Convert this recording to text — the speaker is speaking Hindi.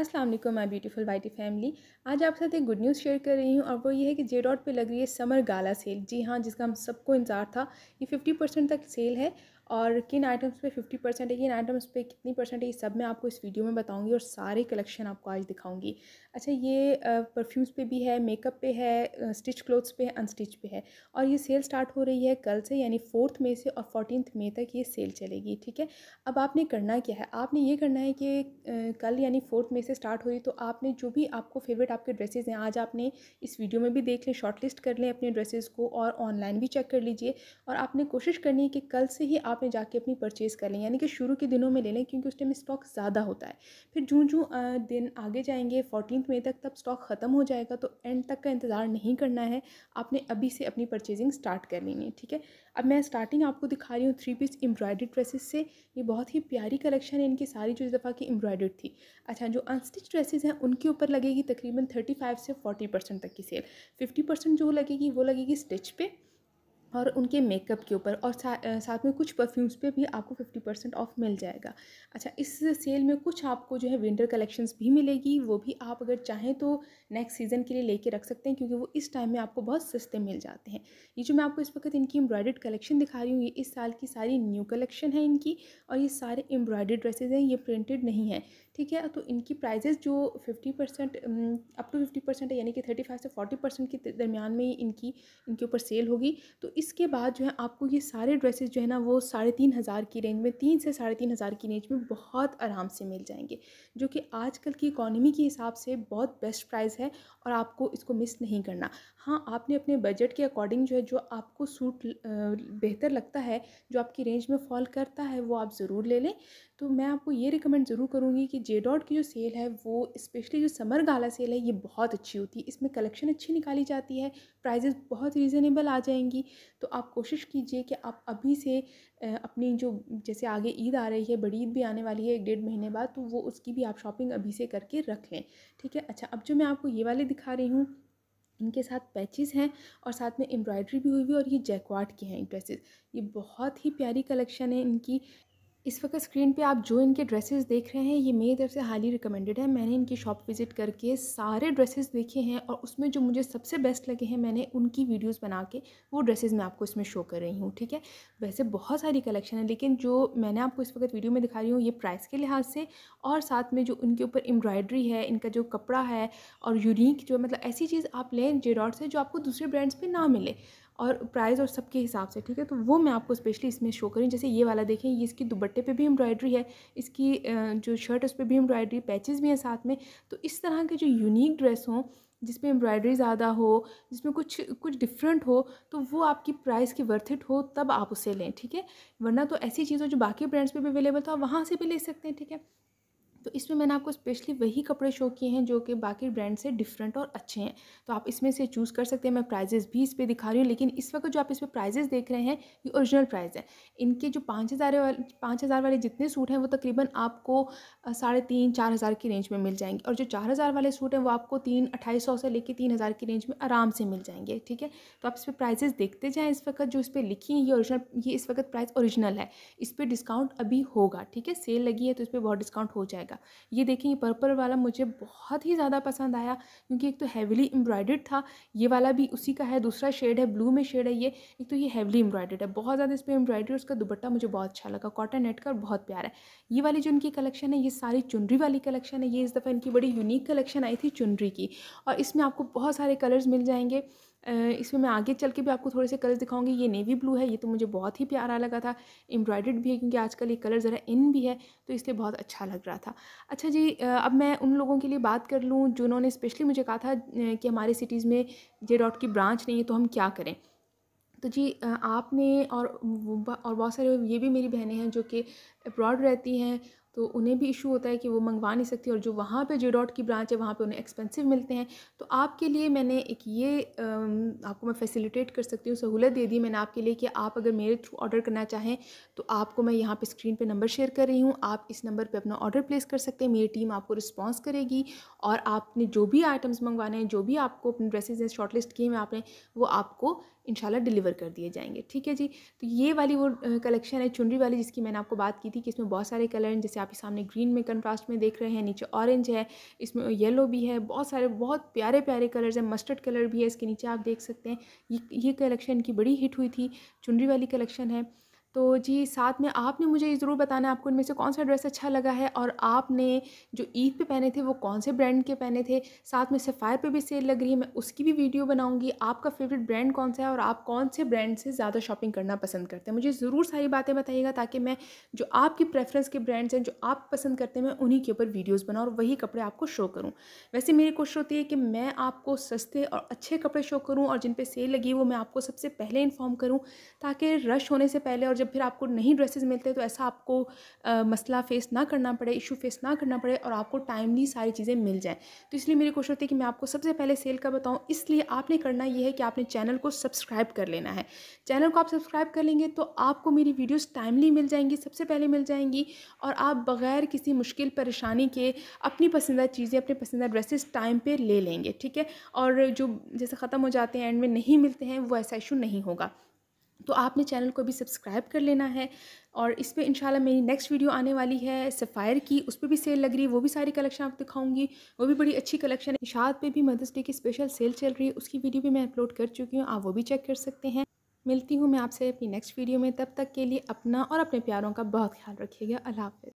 अस्सलाम वालेकुम माय ब्यूटीफुल वाइटी फैमिली आज आपके साथ एक गुड न्यूज़ शेयर कर रही हूँ और वो ये है कि जे डॉट पर लग रही है समर गाला सेल जी हाँ जिसका हम सबको इंतज़ार था ये फिफ्टी परसेंट तक सेल है और किन आइटम्स पे 50 परसेंट है किन आइटम्स पे कितनी परसेंट है ये सब मैं आपको इस वीडियो में बताऊंगी और सारे कलेक्शन आपको आज दिखाऊंगी अच्छा ये परफ्यूम्स पे भी है मेकअप पे है स्टिच क्लोथ्स पे है अनस्टिच पे है और ये सेल स्टार्ट हो रही है कल से यानी फोर्थ मई से और फोर्टीन मई तक ये सेल चलेगी ठीक है अब आपने करना क्या है आपने ये करना है कि कल यानी फोर्थ मई से स्टार्ट हो रही तो आपने जो भी आपको फेवरेट आपके ड्रेसेज हैं आज आपने इस वीडियो में भी देख लें शॉर्ट लिस्ट कर लें अपने ड्रेसेज़ को और ऑनलाइन भी चेक कर लीजिए और आपने कोशिश करनी है कि कल से ही आप आपने जाके अपनी परचेज़ कर लें यानी कि शुरू के दिनों में ले लें क्योंकि उस टाइम स्टॉक ज़्यादा होता है फिर जूँ जो दिन आगे जाएंगे फोर्टीन मई तक तब स्टॉक ख़त्म हो जाएगा तो एंड तक का इंतज़ार नहीं करना है आपने अभी से अपनी परचेजिंग स्टार्ट कर लेनी है ठीक है अब मैं स्टार्टिंग आपको दिखा रही हूँ थ्री पीस एम्ब्रॉयडरी ड्रेसेस से ये बहुत ही प्यारी कलेक्शन है इनकी सारी जो इस दफ़ा की एम्ब्रॉयडर्ड थी अच्छा जो अनस्टिच ड्रेसेज हैं उनके ऊपर लगेगी तकरीबन थर्टी फाइव से फोर्टी परसेंट तक की सेल फिफ्टी परसेंट जो लगेगी वो लगेगी स्टिच पे और उनके मेकअप के ऊपर और सा, साथ में कुछ परफ्यूम्स पे भी आपको फिफ्टी परसेंट ऑफ मिल जाएगा अच्छा इस सेल में कुछ आपको जो है विंटर कलेक्शंस भी मिलेगी वो भी आप अगर चाहें तो नेक्स्ट सीज़न के लिए लेके रख सकते हैं क्योंकि वो इस टाइम में आपको बहुत सस्ते मिल जाते हैं ये जो मैं आपको इस वक्त इनकी एम्ब्रॉयड कलेक्शन दिखा रही हूँ ये इस साल की सारी न्यू कलेक्शन है इनकी और ये सारे एम्ब्रॉयड ड्रेसेज हैं ये प्रिंटेड नहीं है ठीक है तो इनकी प्राइजेज़ जो fifty percent up to fifty percent है यानी कि थर्टी फाइव से फोर्टी परसेंट के दरमियान में इनकी इनके ऊपर सेल होगी तो इसके बाद जो है आपको ये सारे ड्रेसेज जो है ना वो साढ़े तीन हज़ार की रेंज में तीन से साढ़े तीन हज़ार की रेंज में बहुत आराम से मिल जाएंगे जो कि आजकल की इकॉनमी के हिसाब से बहुत बेस्ट प्राइस है और आपको इसको मिस नहीं करना हाँ आपने अपने बजट के अकॉर्डिंग जो है जो आपको सूट बेहतर लगता है जो आपकी रेंज में फॉल करता है वो आप ज़रूर ले लें तो मैं आपको ये रिकमेंड ज़रूर करूँगी कि जे डॉट की जो सेल है वो स्पेशली जो समर गाला सेल है ये बहुत अच्छी होती है इसमें कलेक्शन अच्छी निकाली जाती है प्राइजेस बहुत रीज़नेबल आ जाएंगी तो आप कोशिश कीजिए कि आप अभी से अपनी जो जैसे आगे ईद आ रही है बड़ी ईद भी आने वाली है एक डेढ़ महीने बाद तो वो उसकी भी आप शॉपिंग अभी से करके रख लें ठीक है अच्छा अब जो मैं आपको ये वाले दिखा रही हूँ इनके साथ पैचेस हैं और साथ में एम्ब्रॉयडरी भी हुई हुई और ये जैकवाट की हैं ड्रेसेस ये बहुत ही प्यारी कलेक्शन है इनकी इस वक्त स्क्रीन पे आप जो इनके ड्रेसेस देख रहे हैं ये मेरी तरफ से हाईली रिकमेंडेड है मैंने इनकी शॉप विज़िट करके सारे ड्रेसेस देखे हैं और उसमें जो मुझे सबसे बेस्ट लगे हैं मैंने उनकी वीडियोस बना के वो ड्रेसेस मैं आपको इसमें शो कर रही हूँ ठीक है वैसे बहुत सारी कलेक्शन है लेकिन जो मैंने आपको इस वक्त वीडियो में दिखा रही हूँ ये प्राइस के लिहाज से और साथ में जो उनके ऊपर एम्ब्रॉयड्री है इनका जो कपड़ा है और यूनिक जो मतलब ऐसी चीज़ आप लें जेडॉट से जो आपको दूसरे ब्रांड्स पर ना मिले और प्राइस और सबके हिसाब से ठीक है तो वो मैं आपको स्पेशली इसमें शो करी जैसे ये वाला देखें ये इसकी दुबट्टे पे भी एम्ब्रॉयडरी है इसकी जो शर्ट उस पर भी एम्ब्रॉयडरी पैचेज़ भी हैं साथ में तो इस तरह के जो यूनिक ड्रेस हों जिसमें एम्ब्रॉयडरी ज़्यादा हो जिसमें कुछ कुछ डिफरेंट हो तो वो आपकी प्राइस की वर्थ इट हो तब आप उसे लें ठीक है वरना तो ऐसी चीज़ हो जो बाकी ब्रांड्स पे भी अवेलेबल था तो वहाँ से भी ले सकते हैं ठीक है तो इसमें मैंने आपको स्पेशली वही कपड़े शो किए हैं जो कि बाकी ब्रांड से डिफरेंट और अच्छे हैं तो आप इसमें से चूज़ कर सकते हैं मैं प्राइजेस भी इस पर दिखा रही हूँ लेकिन इस वक्त जो आप इस पर प्राइजेस देख रहे हैं ये ओरिजिनल प्राइज़ है इनके जो पाँच हज़ार वाले पाँच हज़ार वाले जितने सूट हैं वो तकरीबन आपको साढ़े तीन चार हज़ार की रेंज में मिल जाएंगे और जो चार हज़ार वाले सूट हैं वो आपको तीन अट्ठाईस सौ से लेकर तीन हज़ार की रेंज में आराम से मिल जाएंगे ठीक है तो आप इस पर प्राइजेस देखते जाएँ इस वक्त जो इस पर लिखी हैं ये ओरिजिनल ये इस वक्त प्राइस ओरिजिनल है इस पर डिस्काउंट अभी होगा ठीक है सेल लगी है तो इस पर बहुत डिस्काउंट हो जाएगा जाएगा ये देखें ये पर्पल वाला मुझे बहुत ही ज़्यादा पसंद आया क्योंकि एक तो हैवीली एम्ब्रॉयडर्ड था ये वाला भी उसी का है दूसरा शेड है ब्लू में शेड है ये एक तो ये हैवीली एम्ब्रॉयडर्ड है बहुत ज़्यादा इस पर एम्ब्रॉयडरी उसका दुपट्टा मुझे बहुत अच्छा लगा कॉटन नेट का और बहुत प्यारा है ये वाली जो इनकी कलेक्शन है ये सारी चुनरी वाली कलेक्शन है ये इस दफ़ा इनकी बड़ी यूनिक कलेक्शन आई थी चुनरी की और इसमें आपको बहुत सारे कलर्स मिल जाएंगे इसमें मैं आगे चल के भी आपको थोड़े से कलर्स दिखाऊंगी ये नेवी ब्लू है ये तो मुझे बहुत ही प्यारा लगा था एम्ब्रॉयडर्ड भी है क्योंकि आजकल ये कलर ज़रा इन भी है तो इसलिए बहुत अच्छा लग रहा था अच्छा जी अब मैं उन लोगों के लिए बात कर लूँ जिन्होंने स्पेशली मुझे कहा था कि हमारे सिटीज़ में जे डॉट की ब्रांच नहीं है तो हम क्या करें तो जी आपने और और बहुत सारे ये भी मेरी बहनें हैं जो कि अब्रॉड रहती हैं तो उन्हें भी इशू होता है कि वो मंगवा नहीं सकती और जो वहाँ पे जे डॉट की ब्रांच है वहाँ पे उन्हें एक्सपेंसिव मिलते हैं तो आपके लिए मैंने एक ये आपको मैं फैसिलिटेट कर सकती हूँ सहूलत दे दी मैंने आपके लिए कि आप अगर मेरे थ्रू ऑर्डर करना चाहें तो आपको मैं यहाँ पर स्क्रीन पर नंबर शेयर कर रही हूँ आप इस नंबर पर अपना ऑर्डर प्लेस कर सकते हैं मेरी टीम आपको रिस्पॉन्स करेगी और आपने जो भी आइटम्स मंगवाने हैं जो भी आपको अपने ड्रेसेज हैं शॉर्ट लिस्ट किए हैं आपने वो आपको इंशाल्लाह डिलीवर कर दिए जाएंगे ठीक है जी तो ये वाली वो कलेक्शन है चुनरी वाली जिसकी मैंने आपको बात की थी कि इसमें बहुत सारे कलर हैं जैसे आप सामने ग्रीन में कंट्रास्ट में देख रहे हैं नीचे ऑरेंज है इसमें येलो भी है बहुत सारे बहुत प्यारे प्यारे कलर्स हैं मस्टर्ड कलर भी है इसके नीचे आप देख सकते हैं ये ये कलेक्शन की बड़ी हिट हुई थी चुनरी वाली कलेक्शन है तो जी साथ में आपने मुझे ये ज़रूर बताना आपको इनमें से कौन सा ड्रेस अच्छा लगा है और आपने जो ईद पे पहने थे वो कौन से ब्रांड के पहने थे साथ में सफ़ायर पे भी सेल लग रही है मैं उसकी भी वीडियो बनाऊंगी आपका फेवरेट ब्रांड कौन सा है और आप कौन से ब्रांड से ज़्यादा शॉपिंग करना पसंद करते हैं मुझे ज़रूर सारी बातें बताइएगा ताकि मैं जो आपकी प्रेफरेंस के ब्रांड्स हैं जो आप पसंद करते हैं मैं उन्हीं के ऊपर वीडियोज़ बनाऊँ और वही कपड़े आपको शो करूँ वैसे मेरी कोशिश होती है कि मैं आपको सस्ते और अच्छे कपड़े शो करूँ और जिन पर सेल लगी वो मैं आपको सबसे पहले इन्फॉर्म करूँ ताकि रश होने से पहले और जब फिर आपको नहीं ड्रेसेस मिलते तो ऐसा आपको आ, मसला फेस ना करना पड़े इशू फेस ना करना पड़े और आपको टाइमली सारी चीज़ें मिल जाएँ तो इसलिए मेरी कोशिश होती है कि मैं आपको सबसे पहले सेल का बताऊँ इसलिए आपने करना यह है कि आपने चैनल को सब्सक्राइब कर लेना है चैनल को आप सब्सक्राइब कर लेंगे तो आपको मेरी वीडियोज़ टाइमली मिल जाएंगी सबसे पहले मिल जाएंगी और आप बग़ैर किसी मुश्किल परेशानी के अपनी पसंदीदा चीज़ें अपने पसंदीदा ड्रेसेस टाइम पर ले लेंगे ठीक है और जो जैसे ख़त्म हो जाते हैं एंड में नहीं मिलते हैं वो ऐसा इशू नहीं होगा तो आपने चैनल को भी सब्सक्राइब कर लेना है और इस पर इंशाल्लाह मेरी नेक्स्ट वीडियो आने वाली है सफ़ायर की उस पर भी सेल लग रही है वो भी सारी कलेक्शन आपको दिखाऊंगी वो भी बड़ी अच्छी कलेक्शन है इशाद पे भी मदर्स डे की स्पेशल सेल चल रही है उसकी वीडियो भी मैं अपलोड कर चुकी हूँ आप वो भी चेक कर सकते हैं मिलती हूँ मैं आपसे अपनी नेक्स्ट वीडियो में तब तक के लिए अपना और अपने प्यारों का बहुत ख्याल रखिएगा अल्लाह